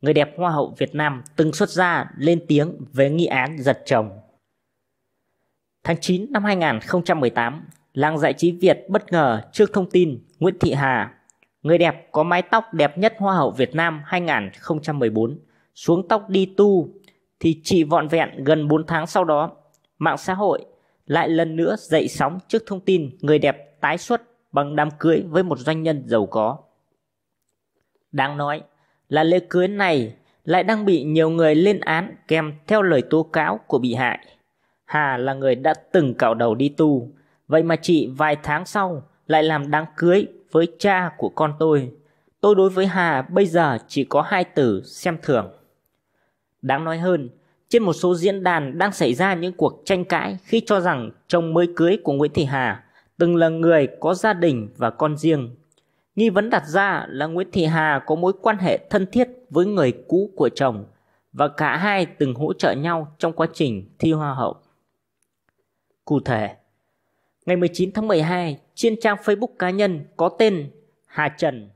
Người đẹp Hoa hậu Việt Nam từng xuất ra lên tiếng về nghi án giật chồng. Tháng 9 năm 2018, làng giải trí Việt bất ngờ trước thông tin Nguyễn Thị Hà, người đẹp có mái tóc đẹp nhất Hoa hậu Việt Nam 2014, xuống tóc đi tu thì chị vọn vẹn gần 4 tháng sau đó. Mạng xã hội lại lần nữa dậy sóng trước thông tin người đẹp tái xuất bằng đám cưới với một doanh nhân giàu có. Đáng nói là lễ cưới này lại đang bị nhiều người lên án kèm theo lời tố cáo của bị hại. Hà là người đã từng cạo đầu đi tu, vậy mà chị vài tháng sau lại làm đám cưới với cha của con tôi. Tôi đối với Hà bây giờ chỉ có hai từ xem thường. Đáng nói hơn trên một số diễn đàn đang xảy ra những cuộc tranh cãi khi cho rằng chồng mới cưới của Nguyễn Thị Hà từng là người có gia đình và con riêng. Nghi vấn đặt ra là Nguyễn Thị Hà có mối quan hệ thân thiết với người cũ của chồng và cả hai từng hỗ trợ nhau trong quá trình thi hoa hậu. Cụ thể, ngày 19 tháng 12, trên trang Facebook cá nhân có tên Hà Trần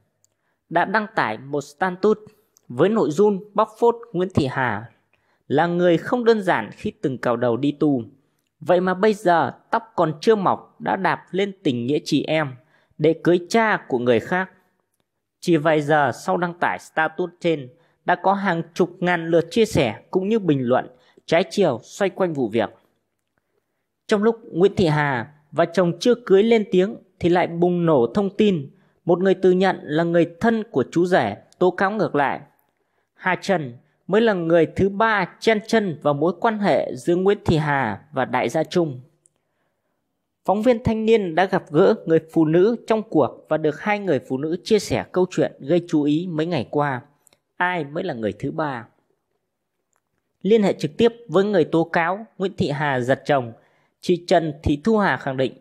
đã đăng tải một status với nội dung bóc phốt Nguyễn Thị Hà là người không đơn giản khi từng cào đầu đi tù. Vậy mà bây giờ tóc còn chưa mọc đã đạp lên tình nghĩa chị em để cưới cha của người khác. Chỉ vài giờ sau đăng tải status trên đã có hàng chục ngàn lượt chia sẻ cũng như bình luận trái chiều xoay quanh vụ việc. Trong lúc Nguyễn Thị Hà và chồng chưa cưới lên tiếng thì lại bùng nổ thông tin một người tự nhận là người thân của chú rể tố cáo ngược lại. Hà Trần mới là người thứ ba chen chân vào mối quan hệ giữa Nguyễn Thị Hà và Đại gia Trung. Phóng viên thanh niên đã gặp gỡ người phụ nữ trong cuộc và được hai người phụ nữ chia sẻ câu chuyện gây chú ý mấy ngày qua. Ai mới là người thứ ba? Liên hệ trực tiếp với người tố cáo Nguyễn Thị Hà giật chồng, chị Trần Thị Thu Hà khẳng định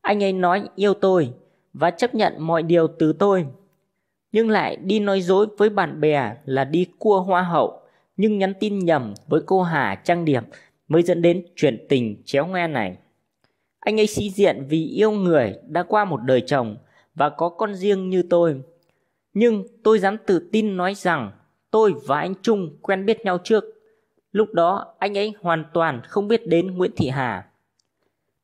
Anh ấy nói yêu tôi và chấp nhận mọi điều từ tôi nhưng lại đi nói dối với bạn bè là đi cua hoa hậu nhưng nhắn tin nhầm với cô Hà Trang điểm mới dẫn đến chuyện tình chéo ngoe này. Anh ấy sĩ diện vì yêu người đã qua một đời chồng và có con riêng như tôi. Nhưng tôi dám tự tin nói rằng tôi và anh Trung quen biết nhau trước. Lúc đó anh ấy hoàn toàn không biết đến Nguyễn Thị Hà.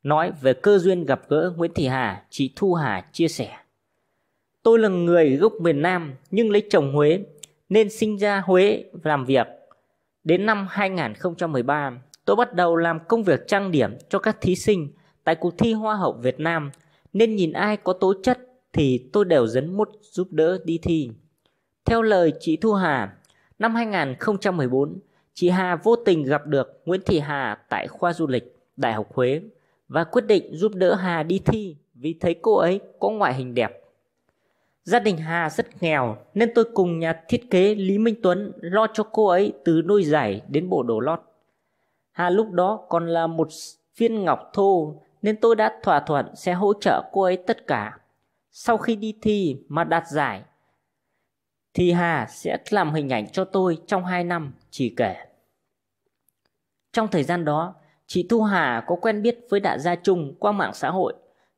Nói về cơ duyên gặp gỡ Nguyễn Thị Hà, chị Thu Hà chia sẻ. Tôi là người gốc miền Nam nhưng lấy chồng Huế nên sinh ra Huế làm việc. Đến năm 2013, tôi bắt đầu làm công việc trang điểm cho các thí sinh tại cuộc thi Hoa hậu Việt Nam nên nhìn ai có tố chất thì tôi đều dấn mút giúp đỡ đi thi. Theo lời chị Thu Hà, năm 2014, chị Hà vô tình gặp được Nguyễn Thị Hà tại khoa du lịch Đại học Huế và quyết định giúp đỡ Hà đi thi vì thấy cô ấy có ngoại hình đẹp Gia đình Hà rất nghèo nên tôi cùng nhà thiết kế Lý Minh Tuấn lo cho cô ấy từ nôi giải đến bộ đồ lót. Hà lúc đó còn là một viên ngọc thô nên tôi đã thỏa thuận sẽ hỗ trợ cô ấy tất cả. Sau khi đi thi mà đạt giải thì Hà sẽ làm hình ảnh cho tôi trong 2 năm, chỉ kể. Trong thời gian đó, chị Thu Hà có quen biết với Đại gia Trung qua mạng xã hội.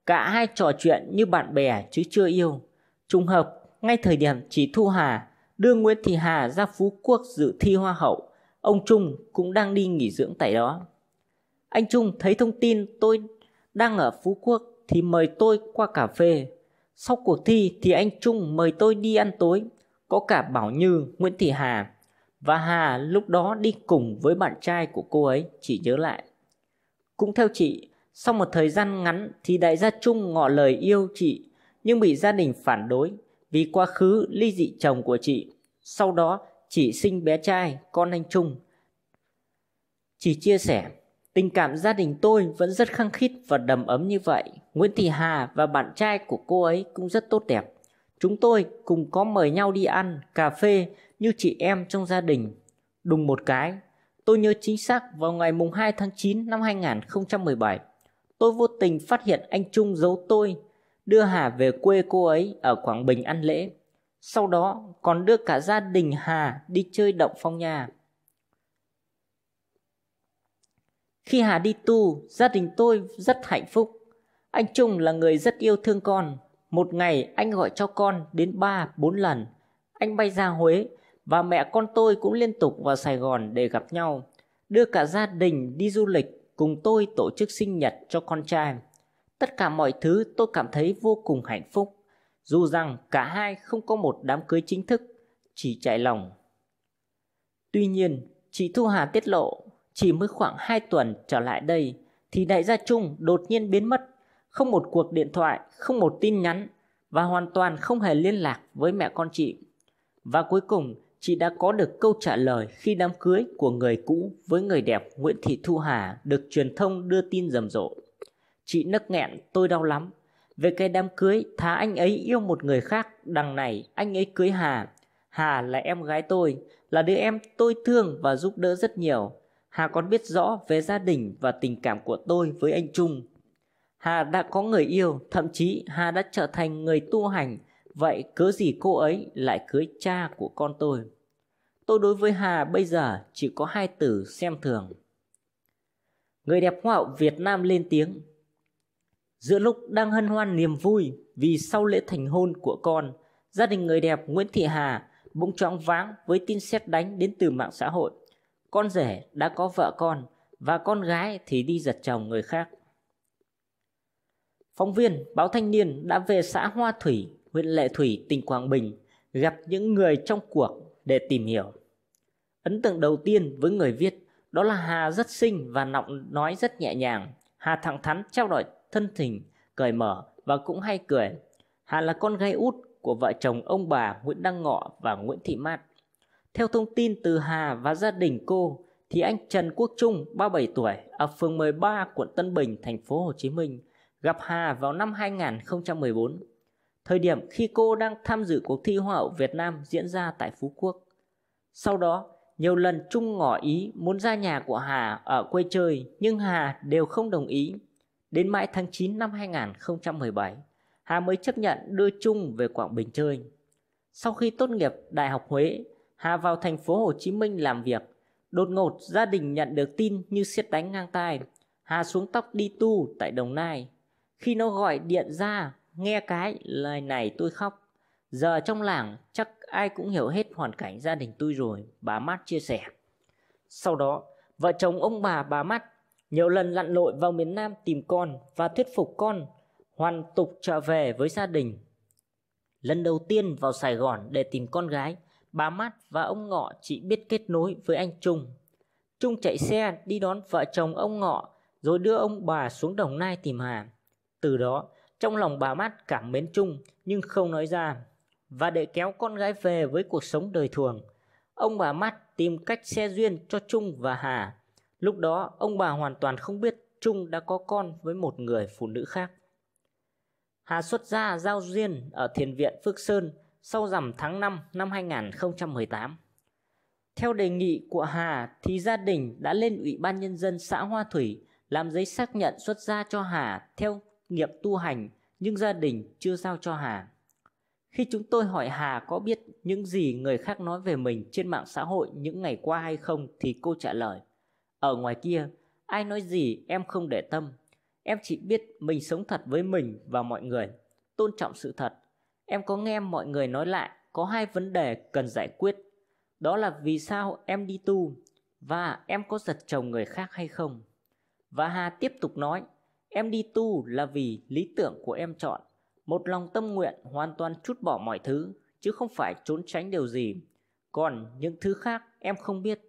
Cả hai trò chuyện như bạn bè chứ chưa yêu. Trùng hợp, ngay thời điểm chị Thu Hà đưa Nguyễn Thị Hà ra Phú Quốc dự thi Hoa hậu, ông Trung cũng đang đi nghỉ dưỡng tại đó. Anh Trung thấy thông tin tôi đang ở Phú Quốc thì mời tôi qua cà phê. Sau cuộc thi thì anh Trung mời tôi đi ăn tối, có cả Bảo Như, Nguyễn Thị Hà. Và Hà lúc đó đi cùng với bạn trai của cô ấy, chị nhớ lại. Cũng theo chị, sau một thời gian ngắn thì đại gia Trung ngỏ lời yêu chị nhưng bị gia đình phản đối vì quá khứ ly dị chồng của chị. Sau đó chị sinh bé trai con anh Trung. Chị chia sẻ, tình cảm gia đình tôi vẫn rất khăng khít và đầm ấm như vậy. Nguyễn Thị Hà và bạn trai của cô ấy cũng rất tốt đẹp. Chúng tôi cùng có mời nhau đi ăn, cà phê như chị em trong gia đình. Đùng một cái, tôi nhớ chính xác vào ngày mùng 2 tháng 9 năm 2017. Tôi vô tình phát hiện anh Trung giấu tôi đưa Hà về quê cô ấy ở Quảng Bình ăn lễ. Sau đó còn đưa cả gia đình Hà đi chơi động phong nhà. Khi Hà đi tu, gia đình tôi rất hạnh phúc. Anh Trung là người rất yêu thương con. Một ngày anh gọi cho con đến 3-4 lần. Anh bay ra Huế và mẹ con tôi cũng liên tục vào Sài Gòn để gặp nhau. Đưa cả gia đình đi du lịch cùng tôi tổ chức sinh nhật cho con trai. Tất cả mọi thứ tôi cảm thấy vô cùng hạnh phúc. Dù rằng cả hai không có một đám cưới chính thức, chỉ chạy lòng. Tuy nhiên, chị Thu Hà tiết lộ, chỉ mới khoảng 2 tuần trở lại đây thì đại gia Trung đột nhiên biến mất, không một cuộc điện thoại, không một tin nhắn và hoàn toàn không hề liên lạc với mẹ con chị. Và cuối cùng, chị đã có được câu trả lời khi đám cưới của người cũ với người đẹp Nguyễn Thị Thu Hà được truyền thông đưa tin rầm rộ. Chị nức nghẹn tôi đau lắm Về cái đám cưới Thá anh ấy yêu một người khác Đằng này anh ấy cưới Hà Hà là em gái tôi Là đứa em tôi thương và giúp đỡ rất nhiều Hà còn biết rõ về gia đình và tình cảm của tôi với anh Trung Hà đã có người yêu Thậm chí Hà đã trở thành người tu hành Vậy cớ gì cô ấy lại cưới cha của con tôi Tôi đối với Hà bây giờ chỉ có hai từ xem thường Người đẹp hoa hậu Việt Nam lên tiếng Giữa lúc đang hân hoan niềm vui vì sau lễ thành hôn của con, gia đình người đẹp Nguyễn Thị Hà bỗng choáng váng với tin xét đánh đến từ mạng xã hội. Con rể đã có vợ con và con gái thì đi giật chồng người khác. Phóng viên báo Thanh niên đã về xã Hoa Thủy, huyện Lệ Thủy, tỉnh Quảng Bình gặp những người trong cuộc để tìm hiểu. Ấn tượng đầu tiên với người viết đó là Hà rất xinh và giọng nói rất nhẹ nhàng. Hà thẳng thắn trao đổi thân thình, cởi mở và cũng hay cười. Hà là con gái út của vợ chồng ông bà Nguyễn Đăng Ngọ và Nguyễn Thị Mát. Theo thông tin từ Hà và gia đình cô, thì anh Trần Quốc Trung, 37 tuổi, ở phường 13, quận Tân Bình, thành phố Hồ Chí Minh, gặp Hà vào năm 2014, thời điểm khi cô đang tham dự cuộc thi Hoa hậu Việt Nam diễn ra tại Phú Quốc. Sau đó, nhiều lần Trung ngỏ ý muốn ra nhà của Hà ở quê chơi, nhưng Hà đều không đồng ý. Đến mãi tháng 9 năm 2017, Hà mới chấp nhận đưa Trung về Quảng Bình chơi. Sau khi tốt nghiệp Đại học Huế, Hà vào thành phố Hồ Chí Minh làm việc. Đột ngột gia đình nhận được tin như xiết đánh ngang tai. Hà xuống tóc đi tu tại Đồng Nai. Khi nó gọi điện ra, nghe cái lời này tôi khóc. Giờ trong làng chắc ai cũng hiểu hết hoàn cảnh gia đình tôi rồi, bà Mát chia sẻ. Sau đó, vợ chồng ông bà bà Mát nhiều lần lặn lội vào miền Nam tìm con và thuyết phục con hoàn tục trở về với gia đình. Lần đầu tiên vào Sài Gòn để tìm con gái, bà Mát và ông Ngọ chỉ biết kết nối với anh Trung. Trung chạy xe đi đón vợ chồng ông Ngọ rồi đưa ông bà xuống Đồng Nai tìm Hà. Từ đó, trong lòng bà Mát cảm mến Trung nhưng không nói ra. Và để kéo con gái về với cuộc sống đời thường, ông bà Mát tìm cách xe duyên cho Trung và Hà Lúc đó ông bà hoàn toàn không biết Trung đã có con với một người phụ nữ khác. Hà xuất gia giao duyên ở thiền viện Phước Sơn sau rằm tháng 5 năm 2018. Theo đề nghị của Hà thì gia đình đã lên Ủy ban Nhân dân xã Hoa Thủy làm giấy xác nhận xuất gia cho Hà theo nghiệp tu hành nhưng gia đình chưa giao cho Hà. Khi chúng tôi hỏi Hà có biết những gì người khác nói về mình trên mạng xã hội những ngày qua hay không thì cô trả lời – ở ngoài kia, ai nói gì em không để tâm. Em chỉ biết mình sống thật với mình và mọi người, tôn trọng sự thật. Em có nghe mọi người nói lại có hai vấn đề cần giải quyết. Đó là vì sao em đi tu và em có giật chồng người khác hay không. Và Hà tiếp tục nói, em đi tu là vì lý tưởng của em chọn, một lòng tâm nguyện hoàn toàn chút bỏ mọi thứ, chứ không phải trốn tránh điều gì. Còn những thứ khác em không biết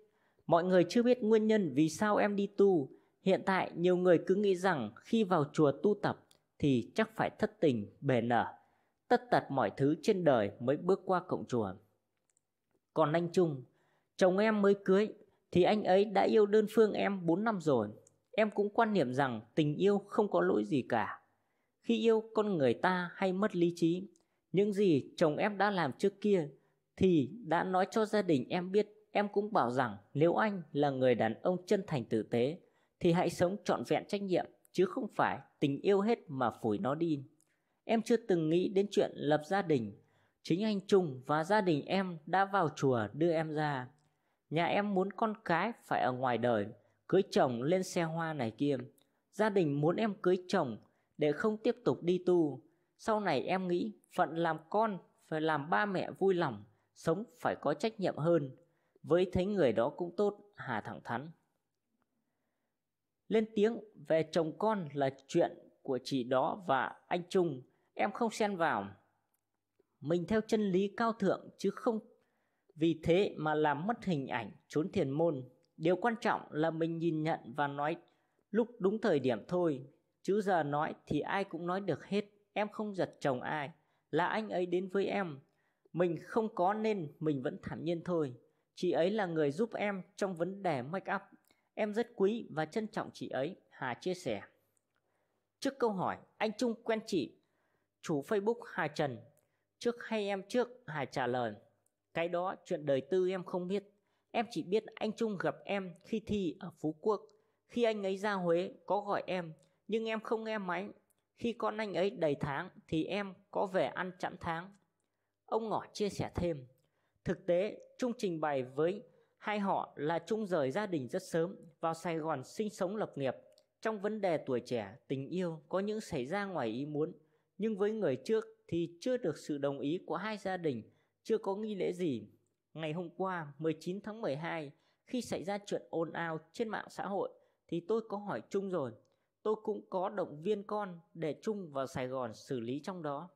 Mọi người chưa biết nguyên nhân vì sao em đi tu. Hiện tại nhiều người cứ nghĩ rằng khi vào chùa tu tập thì chắc phải thất tình, bề nở. Tất tật mọi thứ trên đời mới bước qua cổng chùa. Còn anh Trung, chồng em mới cưới thì anh ấy đã yêu đơn phương em 4 năm rồi. Em cũng quan niệm rằng tình yêu không có lỗi gì cả. Khi yêu con người ta hay mất lý trí, những gì chồng em đã làm trước kia thì đã nói cho gia đình em biết Em cũng bảo rằng nếu anh là người đàn ông chân thành tử tế thì hãy sống trọn vẹn trách nhiệm chứ không phải tình yêu hết mà phủi nó đi. Em chưa từng nghĩ đến chuyện lập gia đình. Chính anh Trung và gia đình em đã vào chùa đưa em ra. Nhà em muốn con cái phải ở ngoài đời, cưới chồng lên xe hoa này kia. Gia đình muốn em cưới chồng để không tiếp tục đi tu. Sau này em nghĩ phận làm con phải làm ba mẹ vui lòng, sống phải có trách nhiệm hơn với thấy người đó cũng tốt hà thẳng thắn lên tiếng về chồng con là chuyện của chị đó và anh trung em không xen vào mình theo chân lý cao thượng chứ không vì thế mà làm mất hình ảnh trốn thiền môn điều quan trọng là mình nhìn nhận và nói lúc đúng thời điểm thôi chứ giờ nói thì ai cũng nói được hết em không giật chồng ai là anh ấy đến với em mình không có nên mình vẫn thản nhiên thôi Chị ấy là người giúp em trong vấn đề make up. Em rất quý và trân trọng chị ấy, Hà chia sẻ. Trước câu hỏi, anh Trung quen chị. Chủ Facebook Hà Trần. Trước hay em trước, Hà trả lời. Cái đó chuyện đời tư em không biết. Em chỉ biết anh Trung gặp em khi thi ở Phú Quốc. Khi anh ấy ra Huế có gọi em, nhưng em không nghe máy. Khi con anh ấy đầy tháng thì em có về ăn chẵn tháng. Ông Ngỏ chia sẻ thêm. Thực tế, Trung trình bày với hai họ là Trung rời gia đình rất sớm, vào Sài Gòn sinh sống lập nghiệp. Trong vấn đề tuổi trẻ, tình yêu có những xảy ra ngoài ý muốn, nhưng với người trước thì chưa được sự đồng ý của hai gia đình, chưa có nghi lễ gì. Ngày hôm qua, 19 tháng 12, khi xảy ra chuyện ồn ào trên mạng xã hội thì tôi có hỏi Trung rồi. Tôi cũng có động viên con để Trung vào Sài Gòn xử lý trong đó.